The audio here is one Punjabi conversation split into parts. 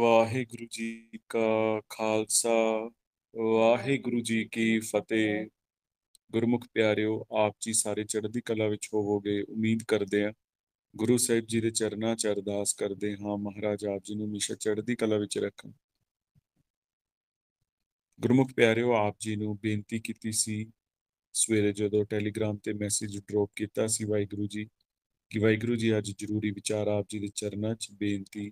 ਵਾਹਿਗੁਰੂ ਜੀ ਕਾ ਖਾਲਸਾ ਵਾਹਿਗੁਰੂ ਜੀ ਕੀ ਫਤਿਹ ਗੁਰਮੁਖ ਪਿਆਰਿਓ ਆਪ ਜੀ ਸਾਰੇ ਚੜ੍ਹਦੀ ਕਲਾ ਵਿੱਚ ਹੋਵੋਗੇ ਉਮੀਦ ਕਰਦੇ ਆ ਗੁਰੂ ਸਾਹਿਬ ਜੀ ਦੇ ਚਰਨਾਂ 'ਚ ਅਰਦਾਸ ਕਰਦੇ ਹਾਂ ਮਹਾਰਾਜ ਆਪ ਜੀ ਨੂੰ ਮਿਸ਼ਾ ਚੜ੍ਹਦੀ ਕਲਾ ਵਿੱਚ ਰੱਖਣ ਗੁਰਮੁਖ ਪਿਆਰਿਓ ਆਪ ਜੀ ਨੂੰ ਬੇਨਤੀ ਕੀਤੀ ਸੀ ਸਵੇਰੇ ਜਦੋਂ ਟੈਲੀਗ੍ਰਾਮ ਤੇ ਮੈਸੇਜ ਡ੍ਰੌਪ ਕੀਤਾ ਸੀ ਵਾਹਿਗੁਰੂ ਜੀ ਕਿ ਵਾਹਿਗੁਰੂ ਜੀ ਅੱਜ ਜ਼ਰੂਰੀ ਵਿਚਾਰ ਆਪ ਜੀ ਦੇ ਚਰਨਾਂ 'ਚ ਬੇਨਤੀ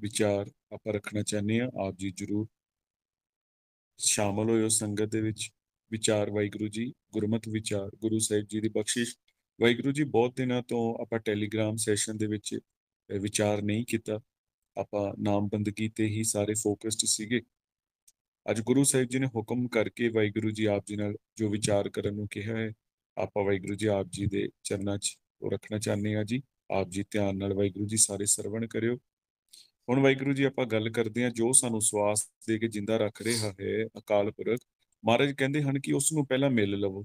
ਵਿਚਾਰ ਆਪਾਂ ਰੱਖਣਾ ਚਾਹੁੰਦੇ ਆ ਆਪ ਜੀ ਜਰੂਰ ਸ਼ਾਮਲ ਹੋਇਓ ਸੰਗਤ ਦੇ ਵਿੱਚ ਵਿਚਾਰ ਵਾਹਿਗੁਰੂ ਜੀ ਗੁਰਮਤ ਵਿਚਾਰ ਗੁਰੂ ਸਾਹਿਬ ਜੀ ਦੀ ਬਖਸ਼ਿਸ਼ ਵਾਹਿਗੁਰੂ ਜੀ ਬਹੁਤ ਦਿਨਾਂ ਤੋਂ ਆਪਾਂ ਟੈਲੀਗ੍ਰਾਮ ਸੈਸ਼ਨ ਦੇ ਵਿੱਚ ਵਿਚਾਰ ਨਹੀਂ ਕੀਤਾ ਆਪਾਂ ਨਾਮ ਬੰਦਗੀ ਤੇ ਹੀ ਸਾਰੇ ਫੋਕਸਡ ਸੀਗੇ ਅੱਜ ਗੁਰੂ ਸਾਹਿਬ ਜੀ ਨੇ ਹੁਕਮ ਕਰਕੇ ਵਾਹਿਗੁਰੂ ਜੀ ਆਪ ਜੀ ਨਾਲ ਜੋ ਵਿਚਾਰ ਕਰਨ ਨੂੰ ਕਿਹਾ ਹੈ ਆਪਾਂ ਵਾਹਿਗੁਰੂ ਜੀ ਆਪ ਜੀ ਦੇ ਚਰਨਾਂ 'ਚ ਉਹ ਰੱਖਣਾ ਚਾਹੁੰਦੇ ਆ ਜੀ ਆਪ ਜੀ ਧਿਆਨ ਨਾਲ ਵਾਹਿਗੁਰੂ ਜੀ ਸਾਰੇ ਸਰਵਣ ਕਰਿਓ ਹੁਣ ਵਾਹਿਗੁਰੂ ਜੀ ਆਪਾਂ ਗੱਲ ਕਰਦੇ ਹਾਂ ਜੋ ਸਾਨੂੰ ਸਵਾਸ ਦੇ ਕੇ ਜਿੰਦਾ ਰੱਖ ਰਿਹਾ ਹੈ ਅਕਾਲ ਪੁਰਖ ਮਹਾਰਾਜ ਕਹਿੰਦੇ ਹਨ ਕਿ ਉਸ ਨੂੰ ਪਹਿਲਾਂ ਮਿਲ ਲਵੋ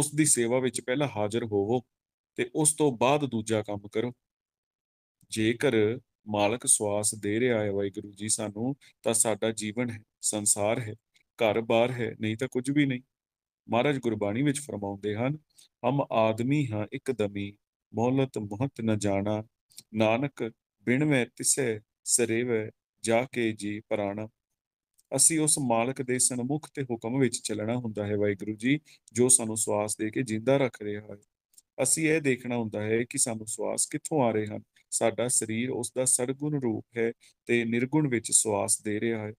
ਉਸ ਦੀ ਸੇਵਾ ਵਿੱਚ ਪਹਿਲਾਂ ਹਾਜ਼ਰ ਹੋਵੋ ਤੇ ਉਸ ਤੋਂ ਬਾਅਦ ਦੂਜਾ ਕੰਮ ਕਰੋ ਜੇਕਰ ਮਾਲਕ ਸਵਾਸ ਦੇ ਰਿਹਾ ਹੈ ਵਾਹਿਗੁਰੂ ਜੀ ਸਾਨੂੰ ਤਾਂ ਸਾਡਾ ਜੀਵਨ ਹੈ ਸੰਸਾਰ ਹੈ ਘਰ-ਬਾਰ ਹੈ ਨਹੀਂ ਤਾਂ ਕੁਝ ਵੀ ਨਹੀਂ ਮਹਾਰਾਜ ਗੁਰਬਾਣੀ ਵਿੱਚ ਫਰਮਾਉਂਦੇ ਹਨ ਹਮ ਆਦਮੀ ਹਾਂ ਇੱਕ ਦਮੀ ਮੌਲਤ ਮਹਤ ਨ ਜਾਣਾ ਨਾਨਕ ਬਿਨ ਮੈਂ ਤਿਸੇ ਸਰੇਵੇ ਜਾ ਕੇ ਜੀ ਪ੍ਰਾਣ ਅਸੀਂ ਉਸ ਮਾਲਕ ਦੇ ਸਨਮੁਖ ਤੇ ਹੁਕਮ ਵਿੱਚ ਚੱਲਣਾ ਹੁੰਦਾ ਹੈ ਵਾਹਿਗੁਰੂ ਜੀ ਜੋ ਸਾਨੂੰ ਸਵਾਸ ਦੇ ਕੇ ਜਿੰਦਾ ਰੱਖ ਰਿਹਾ ਹੈ ਅਸੀਂ ਇਹ ਦੇਖਣਾ ਹੁੰਦਾ ਹੈ ਕਿ ਸਾਨੂੰ ਸਵਾਸ ਕਿੱਥੋਂ ਆ ਰਹੇ ਹਨ ਸਾਡਾ ਸਰੀਰ ਉਸ ਦਾ ਸਰਗੁਣ ਰੂਪ ਹੈ ਤੇ ਨਿਰਗੁਣ ਵਿੱਚ ਸਵਾਸ ਦੇ ਰਿਹਾ ਹੈ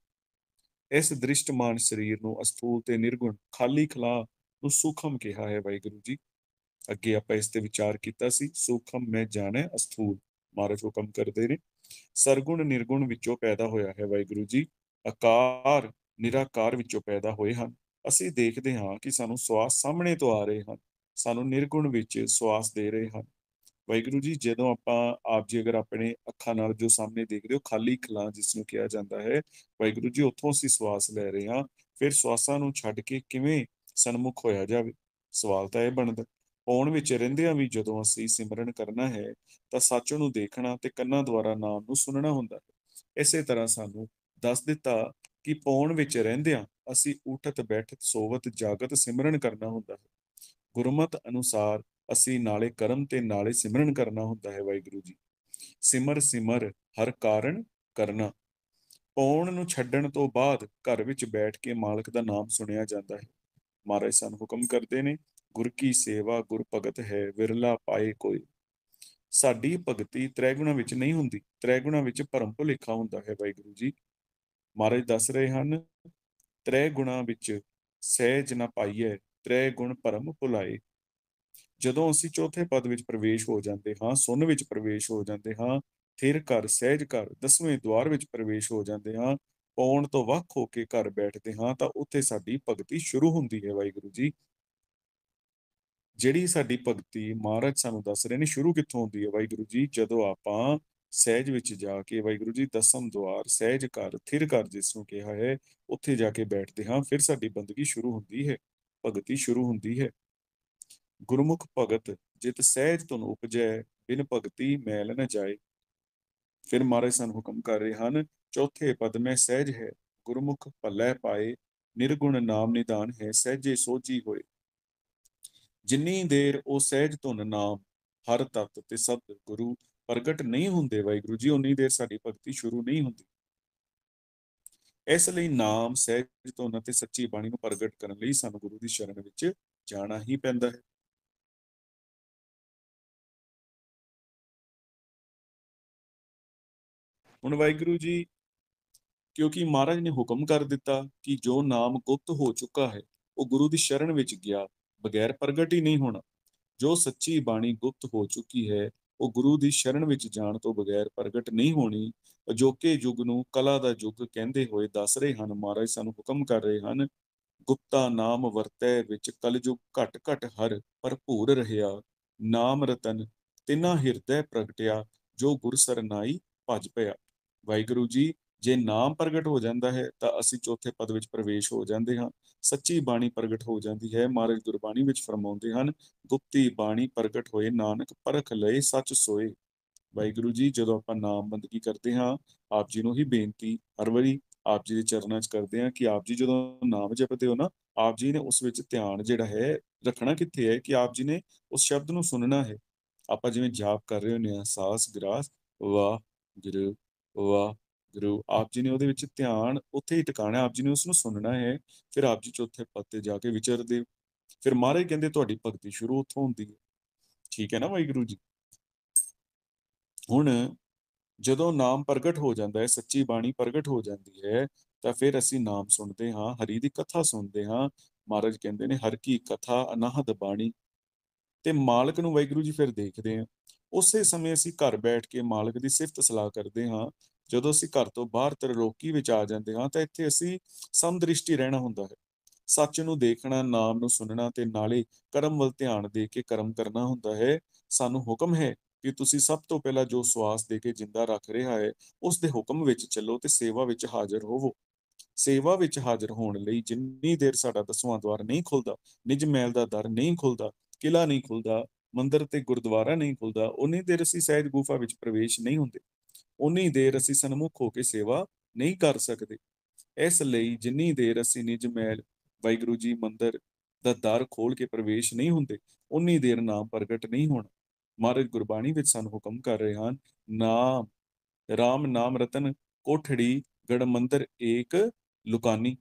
ਇਸ ਦ੍ਰਿਸ਼ਟਮਾਨ ਸਰੀਰ ਨੂੰ ਅਸਥੂਲ ਤੇ ਨਿਰਗੁਣ ਖਾਲੀ ਖਲਾ ਨੂੰ ਸੂਖਮ ਕਿਹਾ ਹੈ ਵਾਹਿਗੁਰੂ ਜੀ ਅੱਗੇ ਆਪਾਂ ਇਸ ਤੇ ਵਿਚਾਰ ਕੀਤਾ ਸੀ ਸੂਖਮ ਮੈਂ ਜਾਣੈ ਅਸਥੂਲ ਜੋ ਹੁਕਮ ਕਰਦੇ ਨੇ ਸਰਗੁਣ ਨਿਰਗੁਣ ਵਿੱਚੋਂ ਪੈਦਾ ਹੋਇਆ ਹੈ ਵਾਹਿਗੁਰੂ ਜੀ ਆਕਾਰ ਨਿਰਾਕਾਰ ਵਿੱਚੋਂ ਪੈਦਾ ਹੋਏ ਹਨ ਅਸੀਂ ਦੇਖਦੇ ਹਾਂ ਕਿ ਸਾਨੂੰ ਸਵਾਸ ਸਾਹਮਣੇ ਤੋਂ ਆ ਰਹੇ ਹਨ ਸਾਨੂੰ ਨਿਰਗੁਣ ਵਿੱਚ ਸਵਾਸ ਦੇ ਰਹੇ ਹਨ ਵਾਹਿਗੁਰੂ ਜੀ ਜਦੋਂ ਆਪਾਂ ਆਪ ਜੀ ਅਗਰ ਆਪਣੇ ਅੱਖਾਂ ਨਾਲ ਜੋ ਸਾਹਮਣੇ ਦੇਖਦੇ ਹੋ ਖਾਲੀ ਖਲਾ ਜਿਸ ਨੂੰ ਕਿਹਾ ਜਾਂਦਾ ਹੈ ਵਾਹਿਗੁਰੂ ਜੀ ਉੱਥੋਂ ਅਸੀਂ ਸਵਾਸ ਲੈ ਰਹੇ ਹਾਂ ਫਿਰ ਸਵਾਸਾਂ ਨੂੰ ਛੱਡ ਕੇ ਕਿਵੇਂ ਸਨਮੁਖ ਹੋਇਆ ਜਾਵੇ ਸਵਾਲ ਤਾਂ ਇਹ ਬਣਦਾ ਪੌਣ ਵਿੱਚ ਰਹਿੰਦਿਆਂ ਵੀ ਜਦੋਂ ਅਸੀਂ ਸਿਮਰਨ ਕਰਨਾ ਹੈ ਤਾਂ ਸੱਚ ਨੂੰ ਦੇਖਣਾ ਤੇ ਕੰਨਾਂ ਦੁਆਰਾ ਨਾਮ ਨੂੰ ਸੁਣਨਾ ਹੁੰਦਾ ਹੈ ਇਸੇ ਤਰ੍ਹਾਂ ਸਾਨੂੰ ਦੱਸ ਦਿੱਤਾ ਕਿ ਪੌਣ ਵਿੱਚ ਰਹਿੰਦਿਆਂ ਅਸੀਂ ਉਠਤ ਬੈਠਤ ਸੋਵਤ ਜਾਗਤ ਸਿਮਰਨ ਕਰਨਾ ਹੁੰਦਾ ਹੈ ਗੁਰਮਤ ਅਨੁਸਾਰ ਅਸੀਂ ਨਾਲੇ ਕਰਮ ਤੇ ਨਾਲੇ ਸਿਮਰਨ ਕਰਨਾ ਹੁੰਦਾ ਹੈ ਵਾਹਿਗੁਰੂ ਜੀ ਸਿਮਰ ਸਿਮਰ ਹਰ ਕਾਰਨ ਕਰਨਾ ਪੌਣ ਨੂੰ ਛੱਡਣ ਤੋਂ ਬਾਅਦ ਘਰ ਵਿੱਚ ਬੈਠ ਕੇ ਮਾਲਕ ਦਾ ਨਾਮ ਸੁਣਿਆ ਜਾਂਦਾ ਹੈ ਮਹਾਰਾਜ ਸਾਨੂੰ ਹੁਕਮ ਕਰਦੇ ਨੇ ਗੁਰ ਕੀ ਸੇਵਾ ਗੁਰ ਭਗਤ ਹੈ ਵਿਰਲਾ ਪਾਏ ਕੋਈ ਸਾਡੀ ਭਗਤੀ ਤ੍ਰੈਗੁਣਾ ਵਿੱਚ ਨਹੀਂ ਹੁੰਦੀ ਤ੍ਰੈਗੁਣਾ ਵਿੱਚ ਭਰਮ ਭੁਲੇਖਾ ਹੁੰਦਾ ਹੈ ਗੁਰੂ ਜੀ ਮਹਾਰਾਜ ਦੱਸ ਰਹੇ ਹਨ ਤ੍ਰੈਗੁਣਾ ਵਿੱਚ ਸਹਿਜ ਨਾ ਪਾਈਏ ਤ੍ਰੈਗੁਣ ਭਰਮ ਭੁਲਾਏ ਜਦੋਂ ਅਸੀਂ ਚੌਥੇ ਪਦ ਵਿੱਚ ਪ੍ਰਵੇਸ਼ ਹੋ ਜਾਂਦੇ ਹਾਂ ਸੁਨ ਵਿੱਚ ਪ੍ਰਵੇਸ਼ ਹੋ ਜਾਂਦੇ ਹਾਂ ਥਿਰ ਕਰ ਸਹਿਜ ਕਰ ਦਸਵੇਂ ਦਵਾਰ ਵਿੱਚ ਪ੍ਰਵੇਸ਼ ਹੋ ਜਾਂਦੇ ਹਾਂ ਪੌਣ ਤੋਂ ਵੱਖ ਹੋ ਕੇ ਘਰ ਬੈਠਦੇ ਹਾਂ ਤਾਂ ਉੱਥੇ ਸਾਡੀ ਭਗਤੀ ਸ਼ੁਰੂ ਹੁੰਦੀ ਹੈ ਵਾਹਿਗੁਰੂ ਜੀ ਜਿਹੜੀ ਸਾਡੀ ਭਗਤੀ ਮਹਾਰਾਜ ਸਾਨੂੰ ਦੱਸ ਰਹੇ ਨੇ ਸ਼ੁਰੂ ਕਿੱਥੋਂ ਹੁੰਦੀ ਹੈ ਵਾਹਿਗੁਰੂ ਜੀ ਜਦੋਂ ਆਪਾਂ ਸਹਿਜ ਵਿੱਚ ਜਾ ਕੇ ਵਾਹਿਗੁਰੂ ਜੀ ਦਸਮ ਦੁਆਰ ਸਹਿਜ ਘਰ ਥਿਰ ਕਰ ਜਿਸ ਨੂੰ ਕਿਹਾ ਹੈ ਉੱਥੇ ਜਾ ਕੇ ਬੈਠਦੇ ਹਾਂ ਫਿਰ ਸਾਡੀ ਬੰਦਗੀ ਸ਼ੁਰੂ ਹੁੰਦੀ ਹੈ ਭਗਤੀ ਸ਼ੁਰੂ ਹੁੰਦੀ ਹੈ ਗੁਰਮੁਖ ਭਗਤ ਜਿਤ ਸਹਿਜ ਤੁਨ ਉਪਜੈ ਬਿਨ ਭਗਤੀ ਮੈਲ ਨ ਜਾਏ ਫਿਰ ਮਹਾਰਾਜ ਸਾਨੂੰ ਹੁਕਮ ਕਰ ਰਹੇ ਹਨ ਚੌਥੇ ਪਦ ਮੈਂ ਸਹਿਜ ਹੈ ਗੁਰਮੁਖ ਭੱਲੇ ਪਾਏ ਨਿਰਗੁਣ ਨਾਮ ਨਿਦਾਨ ਹੈ ਸਹਿਜੇ ਸੋਜੀ ਹੋਏ ਜਿੰਨੀ ਦੇਰ ਉਹ ਸਹਿਜ ਧੁਨ ਨਾਮ ਹਰ ਤਤ ਤੇ ਸਤ ਗੁਰੂ ਪ੍ਰਗਟ ਨਹੀਂ ਹੁੰਦੇ ਵਾਹਿਗੁਰੂ ਜੀ ਉਨੀ ਦੇਰ ਸਾਡੀ ਭਗਤੀ ਸ਼ੁਰੂ ਨਹੀਂ ਹੁੰਦੀ ਇਸ ਲਈ ਨਾਮ ਸਹਿਜ ਧੁਨ ਅਤੇ ਸੱਚੀ ਬਾਣੀ ਨੂੰ ਪ੍ਰਗਟ ਕਰਨ ਲਈ ਸਾਨੂੰ ਗੁਰੂ ਦੀ ਸ਼ਰਨ ਵਿੱਚ ਜਾਣਾ ਹੀ ਪੈਂਦਾ ਹੈ ਹੁਣ ਵਾਹਿਗੁਰੂ ਜੀ ਕਿਉਂਕਿ ਮਹਾਰਾਜ ਨੇ ਹੁਕਮ ਕਰ ਦਿੱਤਾ ਕਿ ਜੋ ਨਾਮ ਗੁਪਤ ਹੋ ਚੁੱਕਾ ਹੈ ਉਹ ਗੁਰੂ ਦੀ ਸ਼ਰਨ ਵਿੱਚ ਗਿਆ ਬਗੈਰ ਪ੍ਰਗਟ ਹੀ ਨਹੀਂ ਹੋਣਾ ਜੋ ਸੱਚੀ ਬਾਣੀ ਗੁਪਤ ਹੋ ਚੁੱਕੀ ਹੈ ਉਹ ਗੁਰੂ ਦੀ ਸ਼ਰਨ ਵਿੱਚ ਜਾਣ ਤੋਂ ਬਗੈਰ ਪ੍ਰਗਟ ਨਹੀਂ ਹੋਣੀ ਅਜੋਕੇ ਯੁੱਗ ਨੂੰ ਕਲਾ ਦਾ ਯੁੱਗ ਕਹਿੰਦੇ ਹੋਏ ਦੱਸ ਰਹੇ ਹਨ ਮਹਾਰਾਜ ਸਾਨੂੰ ਹੁਕਮ ਕਰ ਰਹੇ ਹਨ ਗੁਪਤਾ ਨਾਮ ਵਰਤੈ ਵਿੱਚ ਕਲਯੁਗ ਘਟ ਘਟ ਹਰ ਭਰਪੂਰ ਰਹਿਆ ਨਾਮ ਰਤਨ ਤਿਨਾ ਹਿਰਦੈ ਪ੍ਰਗਟਿਆ ਜੋ ਗੁਰ ਸਰਨਾਈ ਭਜ ਪਿਆ ਵਾਹਿਗੁਰੂ ਜੀ ਜੇ ਨਾਮ ਪ੍ਰਗਟ ਹੋ ਜਾਂਦਾ ਹੈ ਤਾਂ ਅਸੀਂ ਚੌਥੇ ਪਦ ਵਿੱਚ ਪ੍ਰਵੇਸ਼ ਹੋ ਜਾਂਦੇ ਹਾਂ ਸੱਚੀ ਬਾਣੀ ਪ੍ਰਗਟ ਹੋ ਜਾਂਦੀ ਹੈ ਮਹਾਰਾਜ ਗੁਰਬਾਣੀ ਵਿੱਚ ਫਰਮਾਉਂਦੇ ਹਨ ਗੁਪਤੀ ਬਾਣੀ ਪ੍ਰਗਟ ਹੋਏ ਨਾਨਕ ਪਰਖ ਲਏ ਸੱਚ ਸੋਏ ਵਾਹਿਗੁਰੂ ਜੀ ਜਦੋਂ ਆਪਾਂ ਨਾਮ ਬੰਦਗੀ ਕਰਦੇ ਹਾਂ ਆਪ ਜੀ ਨੂੰ ਹੀ ਬੇਨਤੀ ਹਰ ਵਾਰੀ ਆਪ ਜੀ ਦੇ ਚਰਨਾਂ 'ਚ ਕਰਦੇ ਹਾਂ ਕਿ ਆਪ ਜੀ ਜਦੋਂ ਨਾਮ ਜਪਦੇ ਹੋ ਨਾ ਆਪ ਜੀ ਨੇ ਉਸ ਵਿੱਚ ਧਿਆਨ ਜਿਹੜਾ ਹੈ ਰੱਖਣਾ ਕਿੱਥੇ ਹੈ ਕਿ ਆਪ ਜੀ ਨੇ ਉਸ ਸ਼ਬਦ ਨੂੰ ਸੁਣਨਾ ਹੈ ਆਪਾਂ ਜਿਵੇਂ ਜਾਪ ਕਰ ਰਹੇ ਹੁੰਨੇ ਆ ਸਾਸ ਗ੍ਰਾਸ ਵਾਹ ਗੁਰੂ ਵਾਹ ਗੁਰੂ ਆਪ ਜੀ ਨੇ ਉਹਦੇ ਵਿੱਚ ਧਿਆਨ ਉੱਥੇ ਹੀ ਟਿਕਾਣਾ ਆਪ ਜੀ ਨੇ ਉਸ ਨੂੰ ਸੁਣਨਾ ਹੈ ਫਿਰ ਆਪ ਜੀ ਚੌਥੇ ਪਦ ਤੇ ਜਾ ਕੇ ਵਿਚਰਦੇ ਫਿਰ ਮਹਾਰਾਜ ਕਹਿੰਦੇ ਤੁਹਾਡੀ ਭਗਤੀ ਸ਼ੁਰੂ ਉੱਥੋਂ ਹੁੰਦੀ ਹੈ ਠੀਕ ਹੈ ਨਾ ਵਾਹਿਗੁਰੂ ਜੀ ਹੁਣ ਜਦੋਂ ਨਾਮ ਪ੍ਰਗਟ ਹੋ ਜਾਂਦਾ ਹੈ ਸੱਚੀ ਬਾਣੀ ਪ੍ਰਗਟ ਹੋ ਜਾਂਦੀ ਹੈ ਤਾਂ ਫਿਰ ਅਸੀਂ ਨਾਮ ਸੁਣਦੇ ਹਾਂ ਹਰੀ ਦੀ ਕਥਾ ਸੁਣਦੇ ਹਾਂ ਮਹਾਰਾਜ ਕਹਿੰਦੇ ਨੇ ਹਰ ਕੀ ਕਥਾ ਅਨਾਹਦ ਬਾਣੀ ਤੇ ਮਾਲਕ ਨੂੰ ਵਾਹਿਗੁਰੂ ਜੀ ਫਿਰ ਦੇਖਦੇ ਆ ਉਸੇ ਸਮੇਂ ਅਸੀਂ ਘਰ ਬੈਠ ਕੇ ਮਾਲਕ ਦੀ ਸਿਫਤ ਸਲਾਹ ਕਰਦੇ ਹਾਂ ਜਦੋਂ ਅਸੀਂ ਘਰ ਤੋਂ ਬਾਹਰ ਤਰਲੋਕੀ ਵਿੱਚ ਆ ਜਾਂਦੇ ਹਾਂ ਤਾਂ ਇੱਥੇ ਅਸੀਂ ਸਮਦ੍ਰਿਸ਼ਟੀ ਰਹਿਣਾ ਹੁੰਦਾ ਹੈ ਸੱਚ ਨੂੰ ਦੇਖਣਾ ਨਾਮ ਨੂੰ ਸੁਣਨਾ ਤੇ ਨਾਲੇ ਕਰਮ ਵੱਲ ਧਿਆਨ ਦੇ ਕੇ ਕਰਮ ਕਰਨਾ ਹੁੰਦਾ ਹੈ ਸਾਨੂੰ ਹੁਕਮ ਹੈ ਕਿ ਤੁਸੀਂ ਸਭ ਤੋਂ ਪਹਿਲਾਂ ਜੋ ਸਵਾਸ ਦੇ ਕੇ ਜਿੰਦਾ ਰੱਖ ਰਿਹਾ ਹੈ ਉਸ ਦੇ ਹੁਕਮ ਵਿੱਚ ਚੱਲੋ ਤੇ ਸੇਵਾ ਵਿੱਚ ਹਾਜ਼ਰ ਹੋਵੋ ਸੇਵਾ ਵਿੱਚ ਹਾਜ਼ਰ ਹੋਣ ਲਈ ਜਿੰਨੀ ਦੇਰ ਸਾਡਾ ਦਸਵਾਂ ਦਵਾਰ ਨਹੀਂ ਖੁੱਲਦਾ ਨਿਜ ਮੈਲ ਦਾ ਦਰ ਨਹੀਂ ਖੁੱਲਦਾ ਕਿਲਾ ਨਹੀਂ ਖੁੱਲਦਾ ਮੰਦਿਰ ਤੇ ਗੁਰਦੁਆਰਾ ਨਹੀਂ ਖੁੱਲਦਾ ਉਨੀ ਦੇਰ ਅਸੀਂ ਸਹਿਜ ਗੁਫਾ ਵਿੱਚ ਪ੍ਰਵੇਸ਼ ਨਹੀਂ ਹੁੰਦੇ ਉਨੀ ਦੇਰ ਅਸੀਂ ਸਨਮੁਖ ਹੋ ਕੇ ਸੇਵਾ ਨਹੀਂ ਕਰ ਸਕਦੇ ਇਸ ਲਈ ਜਿੰਨੀ ਦੇਰ ਅਸੀਂ ਨਿਜ ਮੈਲ ਵਾਹਿਗੁਰੂ ਜੀ ਮੰਦਰ ਦਾ ਦਰ ਖੋਲ ਕੇ ਪ੍ਰਵੇਸ਼ ਨਹੀਂ ਹੁੰਦੇ ਉਨੀ ਦੇਰ ਨਾਮ ਪ੍ਰਗਟ ਨਹੀਂ ਹੋਣਾ ਮਹਾਰਾਜ ਗੁਰਬਾਣੀ ਵਿੱਚ ਸਾਨੂੰ ਹੁਕਮ ਕਰ ਰਹੇ ਹਨ ਨਾਮ RAM ਨਾਮ ਰਤਨ ਕੋਠੜੀ ਗੜ ਮੰਦਰ ਏਕ ਲੁਕਾਨੀ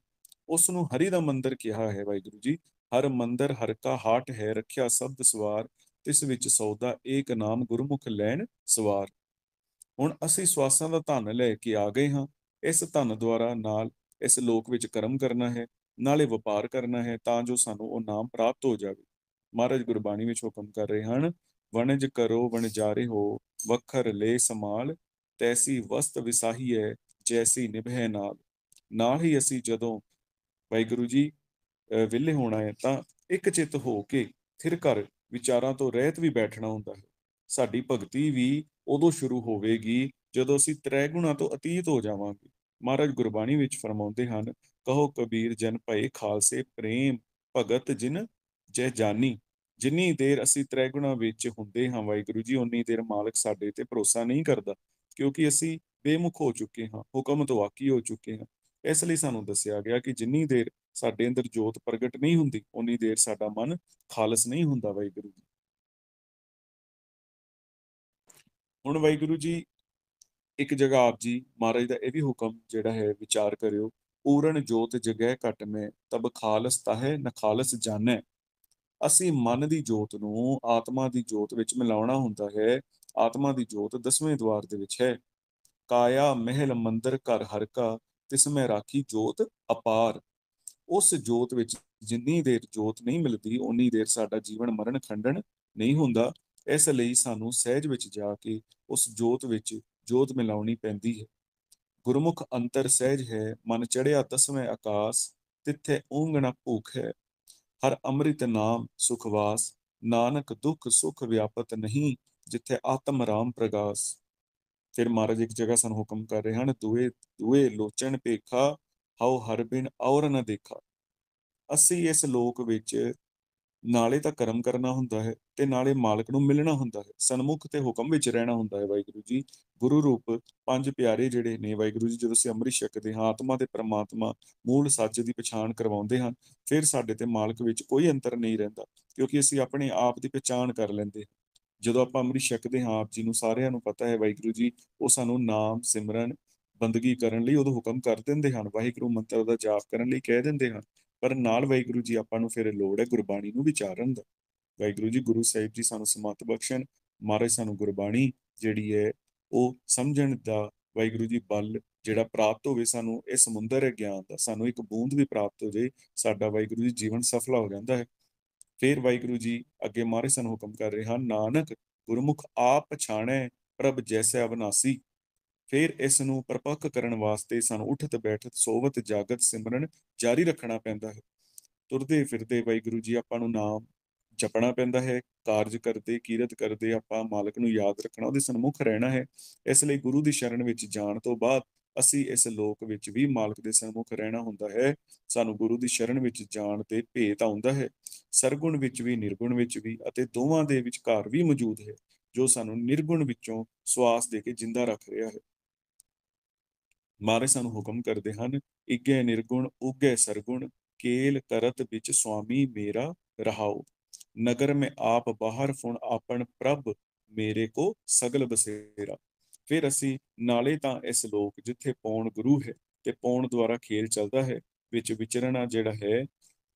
ਉਸ ਨੂੰ ਹਰੀ ਦਾ ਮੰਦਰ ਕਿਹਾ ਹੈ ਵਾਹਿਗੁਰੂ ਜੀ ਹਰ ਮੰਦਰ ਹਰ ਕਾ ਹਾਟ ਹੈ ਰੱਖਿਆ ਸਬਦ ਸਵਾਰ ਇਸ ਵਿੱਚ ਸੌਦਾ ਏਕ ਨਾਮ ਗੁਰਮੁਖ ਲੈਣ ਸਵਾਰ ਹੁਣ ਅਸੀਂ ਸਵਾਸਾਂ ਦਾ ਧਨ ਲੈ ਕੇ ਆ ਗਏ ਹਾਂ ਇਸ ਧਨ ਦੁਆਰਾ ਨਾਲ ਇਸ ਲੋਕ ਵਿੱਚ ਕਰਮ ਕਰਨਾ ਹੈ ਨਾਲੇ ਵਪਾਰ ਕਰਨਾ ਹੈ ਤਾਂ ਜੋ ਸਾਨੂੰ ਉਹ ਨਾਮ ਪ੍ਰਾਪਤ ਹੋ ਜਾਵੇ ਮਹਾਰਾਜ ਗੁਰਬਾਣੀ ਵਿੱਚ ਹੁਕਮ ਕਰ ਰਹੇ ਹਨ ਵਣਜ ਕਰੋ ਵਣਜਾਰੇ ਹੋ ਵਖਰ ਲੈ ਸਮਾਲ ਤੈਸੀ ਵਸਤ ਵਿਸਾਹੀ ਹੈ ਜੈਸੀ ਨਿਭੈ ਨਾਲ ਨਾਲ ਹੀ ਅਸੀਂ ਜਦੋਂ ਵਾਹਿਗੁਰੂ ਜੀ ਵਿਲੇ ਹੋਣਾ ਹੈ ਤਾਂ ਇੱਕ ਚਿੱਤ ਹੋ ਕੇ ਥਿਰ ਕਰ ਵਿਚਾਰਾਂ ਤੋਂ ਰਹਿਤ ਵੀ ਬੈਠਣਾ ਹੁੰਦਾ ਹੈ ਸਾਡੀ ਭਗਤੀ ਵੀ ਉਦੋਂ ਸ਼ੁਰੂ ਹੋਵੇਗੀ ਜਦੋਂ ਅਸੀਂ ਤ੍ਰੈ ਗੁਣਾ ਤੋਂ ਅਤੀਤ ਹੋ ਜਾਵਾਂਗੇ ਮਹਾਰਾਜ ਗੁਰਬਾਣੀ ਵਿੱਚ ਫਰਮਾਉਂਦੇ ਹਨ ਕਹੋ ਕਬੀਰ ਜਨ ਭਏ ਖਾਲਸੇ ਪ੍ਰੇਮ ਭਗਤ ਜਿਨ ਜੈ ਜਾਨੀ ਜਿੰਨੀ ਦੇਰ ਅਸੀਂ ਤ੍ਰੈ ਗੁਣਾ ਵਿੱਚ ਹੁੰਦੇ ਹਾਂ ਵਾਹਿਗੁਰੂ ਜੀ ਉਨੀ ਦੇਰ ਮਾਲਕ ਸਾਡੇ ਤੇ ਭਰੋਸਾ ਨਹੀਂ ਕਰਦਾ ਕਿਉਂਕਿ ਅਸੀਂ ਬੇਮੁਖ ਹੋ ਚੁੱਕੇ ਹਾਂ ਹੁਕਮ ਤੋਂ ਵਾਕੀ ਹੋ ਚੁੱਕੇ ਹਾਂ ਇਸ ਲਈ ਸਾਨੂੰ ਦੱਸਿਆ ਗਿਆ ਕਿ ਜਿੰਨੀ ਦੇਰ ਸਾਡੇ ਅੰਦਰ ਜੋਤ ਪ੍ਰਗਟ ਨਹੀਂ ਹੁੰਦੀ ਉਨੀ ਦੇਰ ਸਾਡਾ ਮਨ ਖਾਲਸ ਨਹੀਂ ਹੁੰਦਾ ਵਾਹਿਗੁਰੂ ਜੀ ਹੁਣ ਵਾਹਿਗੁਰੂ ਜੀ ਇੱਕ ਜਗ੍ਹਾ ਆਪ ਜੀ ਮਹਾਰਾਜ ਦਾ ਇਹ ਵੀ ਹੁਕਮ ਜਿਹੜਾ ਹੈ ਵਿਚਾਰ ਕਰਿਓ ਪੂਰਨ ਜੋਤ ਜਗੈ ਘਟ ਮੈਂ ਤਬ ਖਾਲਸ ਨ ਨਖਾਲਸ ਜਾਣੈ ਅਸੀਂ ਮਨ ਦੀ ਜੋਤ ਨੂੰ ਆਤਮਾ ਦੀ ਜੋਤ ਵਿੱਚ ਮਿਲਾਉਣਾ ਹੁੰਦਾ ਹੈ ਆਤਮਾ ਦੀ ਜੋਤ ਦਸਵੇਂ ਦਵਾਰ ਦੇ ਵਿੱਚ ਹੈ ਕਾਇਆ ਮਹਿਲ ਮੰਦਰ ਘਰ ਹਰ ਕਾ ਤਿਸ ਮੈਂ ਰਾਖੀ ਜੋਤ ਅਪਾਰ ਉਸ ਜੋਤ ਵਿੱਚ ਜਿੰਨੀ ਦੇਰ ਜੋਤ ਨਹੀਂ ਮਿਲਦੀ ਉਨੀ ਦੇਰ ਸਾਡਾ ਜੀਵਨ ਮਰਨ ਖੰਡਣ ਨਹੀਂ ਹੁੰਦਾ ਇਸ ਲਈ ਸਾਨੂੰ ਸਹਿਜ ਵਿੱਚ ਜਾ ਕੇ ਉਸ ਜੋਤ ਵਿੱਚ ਜੋਤ ਮਿਲਾਉਣੀ ਪੈਂਦੀ ਹੈ ਗੁਰਮੁਖ ਅੰਤਰ ਸਹਿਜ ਹੈ ਮਨ ਚੜਿਆ ਤਸਵੇਂ ਆਕਾਸ ਤਿੱਥੇ ਉਂਗਣਾ ਭੂਖ ਹੈ ਹਰ ਅੰਮ੍ਰਿਤ ਨਾਮ ਸੁਖਵਾਸ ਨਾਨਕ ਦੁੱਖ ਸੁਖ ਵਿਆਪਤ ਨਹੀਂ ਜਿੱਥੇ ਆਤਮ ਰਾਮ ਪ੍ਰਗਾਸ ਫਿਰ ਮਹਾਰਾਜ ਇੱਕ ਜਗ੍ਹਾ ਸਾਨੂੰ ਹੁਕਮ ਕਰ ਰਹੇ ਹਨ ਦੂਏ ਦੂਏ ਲੋਚਣ ਪੇਖਾ ਹਉ ਹਰ ਬਿਨ ਔਰ ਨ ਦੇਖਾ ਅਸੀਂ ਇਸ ਲੋਕ ਵਿੱਚ ਨਾਲੇ ਤਾਂ ਕਰਮ ਕਰਨਾ ਹੁੰਦਾ ਹੈ ਤੇ ਨਾਲੇ ਮਾਲਕ ਨੂੰ ਮਿਲਣਾ ਹੁੰਦਾ ਹੈ ਸਨਮੁਖ ਤੇ ਹੁਕਮ ਵਿੱਚ ਰਹਿਣਾ ਹੁੰਦਾ ਹੈ ਵਾਹਿਗੁਰੂ ਜੀ ਗੁਰੂ ਰੂਪ ਪੰਜ ਪਿਆਰੇ ਜਿਹੜੇ ਨੇ ਵਾਹਿਗੁਰੂ ਜੀ ਜਦੋਂ ਅਸੀਂ ਅੰਮ੍ਰਿਤ ਛਕਦੇ ਹਾਂ ਆਤਮਾ ਤੇ ਪਰਮਾਤਮਾ ਮੂਲ ਸੱਚ ਦੀ ਪਛਾਣ ਕਰਵਾਉਂਦੇ ਹਨ ਫਿਰ ਸਾਡੇ ਤੇ ਮਾਲਕ ਵਿੱਚ ਕੋਈ ਅੰਤਰ ਨਹੀਂ ਰਹਿੰਦਾ ਕਿਉਂਕਿ ਅਸੀਂ ਆਪਣੇ ਆਪ ਦੀ ਪਛਾਣ ਕਰ ਲੈਂਦੇ ਜਦੋਂ ਆਪਾਂ ਅੰਮ੍ਰਿਤ ਛਕਦੇ ਹਾਂ ਆਪ ਜੀ ਨੂੰ ਸਾਰਿਆਂ ਨੂੰ ਪਤਾ ਹੈ ਵਾਹਿਗੁਰੂ ਜੀ ਉਹ ਸਾਨੂੰ ਨਾਮ ਸਿਮਰਨ ਬੰਦਗੀ ਕਰਨ ਲਈ ਉਹਦਾ ਹੁਕਮ ਕਰ ਦਿੰਦੇ ਹਨ ਵਾਹਿਗੁਰੂ ਮੰਤਰ ਦਾ ਜਾਪ ਕਰਨ ਲਈ ਕਹਿ ਦਿੰਦੇ ਹਨ ਪਰ ਨਾਲ ਵਾਹਿਗੁਰੂ ਜੀ ਆਪਾਂ ਨੂੰ ਫਿਰ ਲੋੜ ਹੈ ਗੁਰਬਾਣੀ ਨੂੰ ਵਿਚਾਰਨ ਦਾ ਵਾਹਿਗੁਰੂ ਜੀ ਗੁਰੂ ਸਾਹਿਬ ਜੀ ਸਾਨੂੰ ਸਮਤ ਬਖਸ਼ਣ ਮਹਾਰਾਜ ਸਾਨੂੰ ਗੁਰਬਾਣੀ ਜਿਹੜੀ ਹੈ ਉਹ ਸਮਝਣ ਦਾ ਵਾਹਿਗੁਰੂ ਜੀ ਬਲ ਜਿਹੜਾ ਪ੍ਰਾਪਤ ਹੋਵੇ ਸਾਨੂੰ ਇਹ ਸਮੁੰਦਰ ਹੈ ਗਿਆਨ ਦਾ ਸਾਨੂੰ ਇੱਕ ਬੂੰਦ ਵੀ ਪ੍ਰਾਪਤ ਹੋ ਜੇ ਸਾਡਾ ਵਾਹਿਗੁਰੂ ਜੀ ਜੀਵਨ ਸਫਲਾ ਹੋ ਜਾਂਦਾ ਹੈ ਫਿਰ ਵਾਹਿਗੁਰੂ ਜੀ ਅੱਗੇ ਮਹਾਰਾਜ ਸਾਨੂੰ ਹੁਕਮ ਕਰ ਰਹੇ ਹਨ ਨਾਨਕ ਗੁਰਮੁਖ ਆਪ ਪਛਾਣੈ ਪ੍ਰਭ ਜੈਸੇ ਅਬਨਾਸੀ ਫਿਰ ਇਸ ਨੂੰ ਪਰਪੱਕ ਕਰਨ ਵਾਸਤੇ ਸਾਨੂੰ ਉਠਤ ਬੈਠਤ ਸੋਵਤ ਜਾਗਤ ਸਿਮਰਨ ਜਾਰੀ ਰੱਖਣਾ ਪੈਂਦਾ ਹੈ ਤੁਰਦੇ ਫਿਰਦੇ ਵਾਹਿਗੁਰੂ ਜੀ ਆਪਾਂ ਨੂੰ ਨਾਮ ਜਪਣਾ ਪੈਂਦਾ ਹੈ ਕਾਰਜ ਕਰਦੇ ਕੀਰਤ ਕਰਦੇ ਆਪਾਂ ਮਾਲਕ ਨੂੰ ਯਾਦ ਰੱਖਣਾ ਉਹਦੇ ਸਨਮੁਖ ਰਹਿਣਾ ਹੈ ਇਸ ਲਈ ਗੁਰੂ ਦੀ ਸ਼ਰਨ ਵਿੱਚ ਜਾਣ ਤੋਂ ਬਾਅਦ ਅਸੀਂ ਇਸ ਲੋਕ ਵਿੱਚ ਵੀ ਮਾਲਕ ਦੇ ਸਨਮੁਖ ਰਹਿਣਾ ਹੁੰਦਾ ਹੈ ਸਾਨੂੰ ਗੁਰੂ ਦੀ ਸ਼ਰਨ ਵਿੱਚ ਜਾਣ ਤੇ ਭੇਤ ਆਉਂਦਾ ਹੈ ਸਰਗੁਣ ਵਿੱਚ ਵੀ ਨਿਰਗੁਣ ਵਿੱਚ ਵੀ ਅਤੇ ਦੋਵਾਂ ਦੇ ਵਿਚਕਾਰ ਵੀ ਮੌਜੂਦ ਹੈ ਜੋ ਸਾਨੂੰ ਨਿਰਗੁਣ ਵਿੱਚੋਂ ਸਵਾਸ ਦੇ ਕੇ ਜਿੰਦਾ ਰੱਖ ਰਿਹਾ ਹੈ ਮਾਰੇ ਸਾਨੂੰ ਹੁਕਮ ਕਰਦੇ ਹਨ ਇਗੇ ਨਿਰਗੁਣ ਉਗੇ ਸਰਗੁਣ ਕੇਲ ਕਰਤ ਵਿੱਚ ਸੁਆਮੀ ਮੇਰਾ ਰਹਾਓ ਨਗਰ ਮੇ ਆਪ ਬਾਹਰ ਫੁਣ ਆਪਣ ਪ੍ਰਭ ਮੇਰੇ ਕੋ ਸਗਲ ਬਸੇਰਾ ਫਿਰ ਅਸੀਂ ਨਾਲੇ ਤਾਂ ਇਸ ਲੋਕ ਜਿੱਥੇ ਪੌਣ ਗੁਰੂ ਹੈ ਤੇ ਪੌਣ ਦੁਆਰਾ ਖੇਲ ਚੱਲਦਾ ਹੈ ਵਿੱਚ ਵਿਚਰਣਾ ਜਿਹੜਾ ਹੈ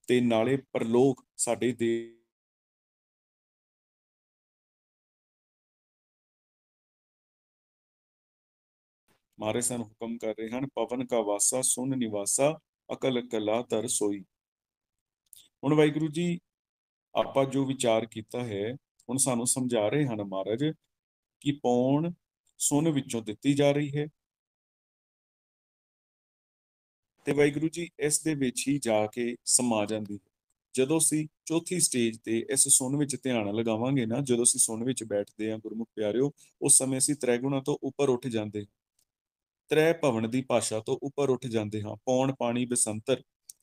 ਤੇ ਨਾਲੇ ਪਰਲੋਕ ਸਾਡੇ ਦੇ ਮਾਰੇ ਸਨ ਹੁਕਮ ਕਰ ਰਹੇ ਹਨ ਪਵਨ ਕਾ ਵਾਸਾ ਸੁਨ ਨਿਵਾਸਾ ਅਕਲ ਕਲਾ ਤਰ ਸੋਈ ਹੁਣ ਵਾਹਿਗੁਰੂ ਜੀ ਆਪਾਂ ਜੋ ਵਿਚਾਰ ਕੀਤਾ ਹੈ ਹੁਣ ਸਾਨੂੰ ਸਮਝਾ ਰਹੇ ਹਨ ਮਹਾਰਾਜ ਕਿ ਪੌਣ ਸੁਨ ਵਿੱਚੋਂ ਦਿੱਤੀ ਜਾ ਰਹੀ ਹੈ ਤੇ ਵਾਹਿਗੁਰੂ ਜੀ ਇਸ ਦੇ ਵਿੱਚ ਹੀ ਜਾ ਕੇ ਸਮਾ ਜਾਂਦੀ ਹੈ ਜਦੋਂ ਸੀ ਚੌਥੀ ਸਟੇਜ ਤੇ ਇਸ ਸੁਣ ਵਿੱਚ ਧਿਆਨ ਲਗਾਵਾਂਗੇ ਨਾ ਜਦੋਂ ਅਸੀਂ ਸੁਣ ਵਿੱਚ ਬੈਠਦੇ ਹਾਂ ਗੁਰਮੁਖ ਪਿਆਰਿਓ ਉਸ ਸਮੇਂ ਅਸੀਂ ਤ੍ਰੈਗੁਣਾ ਤੋਂ ਉੱਪਰ ਉੱਠ ਜਾਂਦੇ ਤ੍ਰੈ ਭਵਨ ਦੀ ਭਾਸ਼ਾ ਤੋਂ ਉੱਪਰ ਉੱਠ ਜਾਂਦੇ ਹਾਂ ਪੌਣ ਪਾਣੀ ਬਸੰਤਰ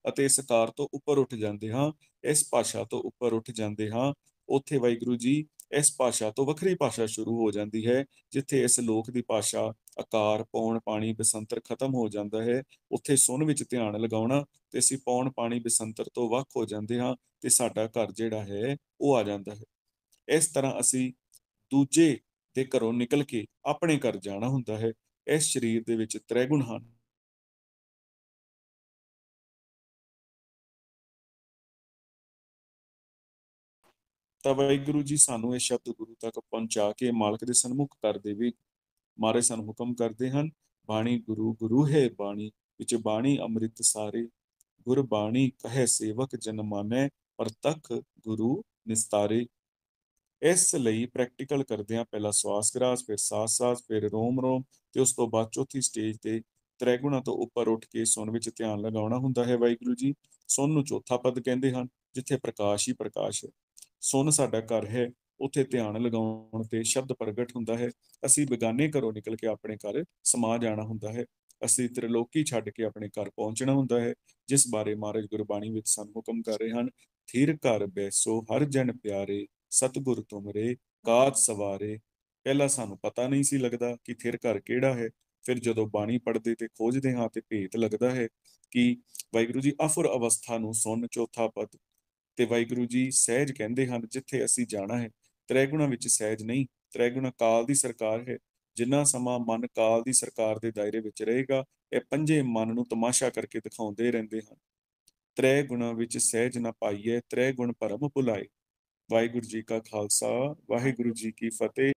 ਅਤੇ ਸਕਾਰ ਤੋਂ ਉੱਪਰ ਉੱਠ ਜਾਂਦੇ ਹਾਂ ਇਸ ਭਾਸ਼ਾ ਤੋਂ ਉੱਪਰ ਉੱਠ ਜਾਂਦੇ ਹਾਂ ਉੱਥੇ ਵਾਹਿਗੁਰੂ ਜੀ ਇਸ ਭਾਸ਼ਾ ਤੋਂ ਵੱਖਰੀ ਭਾਸ਼ਾ ਸ਼ੁਰੂ ਹੋ ਜਾਂਦੀ ਹੈ ਜਿੱਥੇ ਇਸ ਲੋਕ ਦੀ ਭਾਸ਼ਾ ਆਕਾਰ ਪੌਣ ਪਾਣੀ ਬਸੰਤਰ ਖਤਮ ਹੋ ਜਾਂਦਾ ਹੈ ਉੱਥੇ ਸੁਣ ਵਿੱਚ ਧਿਆਨ ਲਗਾਉਣਾ ਤੇ ਅਸੀਂ ਪੌਣ ਪਾਣੀ ਬਸੰਤਰ ਤੋਂ ਵੱਖ ਹੋ ਜਾਂਦੇ ਹਾਂ ਤੇ ਸਾਡਾ ਘਰ ਜਿਹੜਾ ਹੈ ਉਹ ਆ ਜਾਂਦਾ ਹੈ ਇਸ ਤਰ੍ਹਾਂ ਅਸੀਂ ਦੂਜੇ ਦੇ ਘਰੋਂ ਨਿਕਲ ਕੇ ਆਪਣੇ ਘਰ ਜਾਣਾ ਹੁੰਦਾ ਹੈ ਇਸ ਸਰੀਰ ਦੇ ਵਿੱਚ ਤ੍ਰੈਗੁਣ ਹਨ ਤਾਂ ਗੁਰੂ ਜੀ ਸਾਨੂੰ ਇਹ ਸ਼ਬਦ ਗੁਰੂ ਤੱਕ ਪਹੁੰਚਾ ਕੇ ਮਾਲਕ ਦੇ ਸਨਮੁਖ ਕਰ ਦੇਵੇ ਮਾਰੇ ਸਾਨੂੰ ਹੁਕਮ ਕਰਦੇ ਹਨ ਬਾਣੀ ਗੁਰੂ ਗੁਰੂ ਹੈ ਬਾਣੀ ਵਿੱਚ ਬਾਣੀ ਅੰਮ੍ਰਿਤ ਸਾਰੇ ਗੁਰ ਬਾਣੀ ਕਹੇ ਸੇਵਕ ਜਨ ਮਾਨੈ ਤੱਕ ਗੁਰੂ ਨਿਸਤਾਰੇ ਇਸ ਲਈ ਪ੍ਰੈਕਟੀਕਲ ਕਰਦੇ ਆ ਪਹਿਲਾ ਸਵਾਸ ਗਰਾਸ ਫਿਰ ਸਾਸ ਸਾਸ ਫਿਰ ਰੋਮ ਰੋਮ ਤੇ ਉਸ ਤੋਂ ਬਾਅਦ ਚੌਥੀ ਸਟੇਜ ਤੇ ਤ੍ਰੈਗੁਣਾ ਤੋਂ ਉੱਪਰ ਉੱਠ ਕੇ ਸੁਣ ਵਿੱਚ ਧਿਆਨ ਲਗਾਉਣਾ ਹੁੰਦਾ ਹੈ ਵਾਹਿਗੁਰੂ ਜੀ ਸੁਣ ਨੂੰ ਚੌਥਾ ਪਦ ਕਹਿੰਦੇ ਹਨ ਜਿੱਥੇ ਪ੍ਰਕਾਸ਼ ਹੀ ਪ੍ਰਕਾਸ਼ ਹੈ ਸੁਣ ਸਾਡਾ ਘਰ ਹੈ ਉੱਥੇ ਧਿਆਨ ਲਗਾਉਣ ਤੇ ਸ਼ਬਦ ਪ੍ਰਗਟ ਹੁੰਦਾ ਹੈ ਅਸੀਂ ਬੇਗਾਨੇ ਘਰੋਂ ਨਿਕਲ ਕੇ ਆਪਣੇ ਘਰ ਸਮਾ ਜਾਣਾ ਹੁੰਦਾ ਹੈ ਅਸੀਂ ਤ੍ਰਿਲੋਕੀ ਛੱਡ ਕੇ ਆਪਣੇ ਘਰ ਪਹੁੰਚਣਾ ਹੁੰਦਾ ਹੈ ਜਿਸ ਬਾਰੇ ਮਹਾਰਾਜ ਗੁਰਬਾਣੀ ਵਿੱਚ ਸਾਨੂੰ ਹੁਕਮ ਕਰ ਰਹੇ ਹਨ ਥਿਰ ਘਰ ਬੈਸੋ ਹਰ ਜਨ ਪਿਆਰੇ ਸਤਿਗੁਰ ਤੁਮਰੇ ਕਾਜ ਸਵਾਰੇ ਪਹਿਲਾਂ ਸਾਨੂੰ ਪਤਾ ਨਹੀਂ ਸੀ ਲੱਗਦਾ ਕਿ ਥਿਰ ਘਰ ਕਿਹੜਾ ਹੈ ਫਿਰ ਜਦੋਂ ਬਾਣੀ ਪੜਦੇ ਤੇ ਖੋਜਦੇ ਹਾਂ ਤੇ ਭੇਤ ਲੱਗਦਾ ਹੈ ਕਿ ਵਾਹਿਗੁਰੂ ਜੀ ਅਫੁਰ ਅਵਸਥਾ ਨੂੰ ਸੁਣ ਚੌਥਾ ਪਦ ਤੇ ਵਾਹਿਗੁਰੂ ਜੀ ਸਹਿਜ ਕਹਿੰਦੇ ਹਨ ਜਿੱਥੇ ਅਸੀਂ ਜਾਣਾ ਹੈ ਤ੍ਰੈਗੁਣਾ ਵਿੱਚ ਸਹਿਜ ਨਹੀਂ ਤ੍ਰੈਗੁਣਾ ਕਾਲ ਦੀ ਸਰਕਾਰ ਹੈ ਜਿੰਨਾ ਸਮਾਂ ਮਨ ਕਾਲ ਦੀ ਸਰਕਾਰ ਦੇ ਦਾਇਰੇ ਵਿੱਚ ਰਹੇਗਾ ਇਹ ਪੰਜੇ ਮਨ ਨੂੰ ਤਮਾਸ਼ਾ ਕਰਕੇ ਦਿਖਾਉਂਦੇ ਰਹਿੰਦੇ ਹਨ ਤ੍ਰੈ ਗੁਣਾ ਵਿੱਚ ਸਹਿਜ ਨਾ ਪਾਈਏ ਤ੍ਰੈ ਗੁਣ ਪਰਮ ਭੁਲਾਏ ਵਾਹਿਗੁਰੂ ਜੀ ਕਾ ਖਾਲਸਾ ਵਾਹਿਗੁਰੂ ਜੀ ਕੀ ਫਤਿਹ